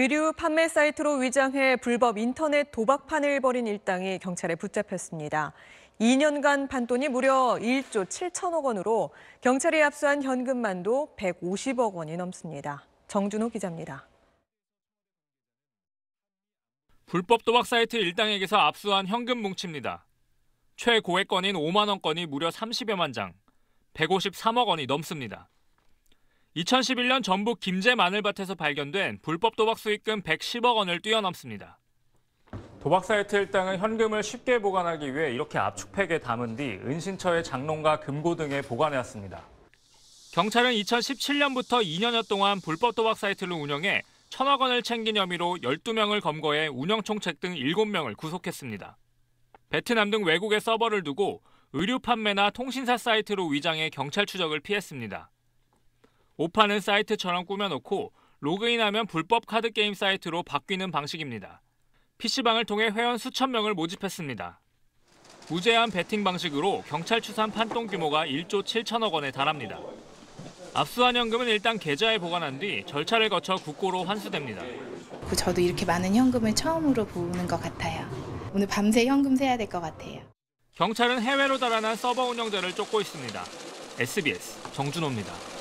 의류 판매 사이트로 위장해 불법 인터넷 도박판을 벌인 일당이 경찰에 붙잡혔습니다. 2년간 판돈이 무려 1조 7천억 원으로 경찰이 압수한 현금만도 150억 원이 넘습니다. 정준호 기자입니다. 불법 도박 사이트 일당에게서 압수한 현금 뭉칩니다 최고액 건인 5만 원건이 무려 30여만 장, 153억 원이 넘습니다. 2011년 전북 김제 마늘밭에서 발견된 불법 도박 수익금 110억 원을 뛰어넘습니다. 도박 사이트 일당은 현금을 쉽게 보관하기 위해 이렇게 압축팩에 담은 뒤 은신처의 장롱과 금고 등에 보관해왔습니다. 경찰은 2017년부터 2년여 동안 불법 도박 사이트를 운영해 천억 원을 챙긴 혐의로 12명을 검거해 운영총책 등 7명을 구속했습니다. 베트남 등 외국의 서버를 두고 의류 판매나 통신사 사이트로 위장해 경찰 추적을 피했습니다. 오판은 사이트처럼 꾸며놓고 로그인하면 불법 카드 게임 사이트로 바뀌는 방식입니다. PC방을 통해 회원 수천 명을 모집했습니다. 무제한 베팅 방식으로 경찰 추산 판돈 규모가 1조 7천억 원에 달합니다. 압수한 현금은 일단 계좌에 보관한 뒤 절차를 거쳐 국고로 환수됩니다. 그 저도 이렇게 많은 현금을 처음으로 보는 것 같아요. 오늘 밤새 현금 세야 될 것 같아요. 경찰은 해외로 달아난 서버 운영자를 쫓고 있습니다. SBS 정준호입니다.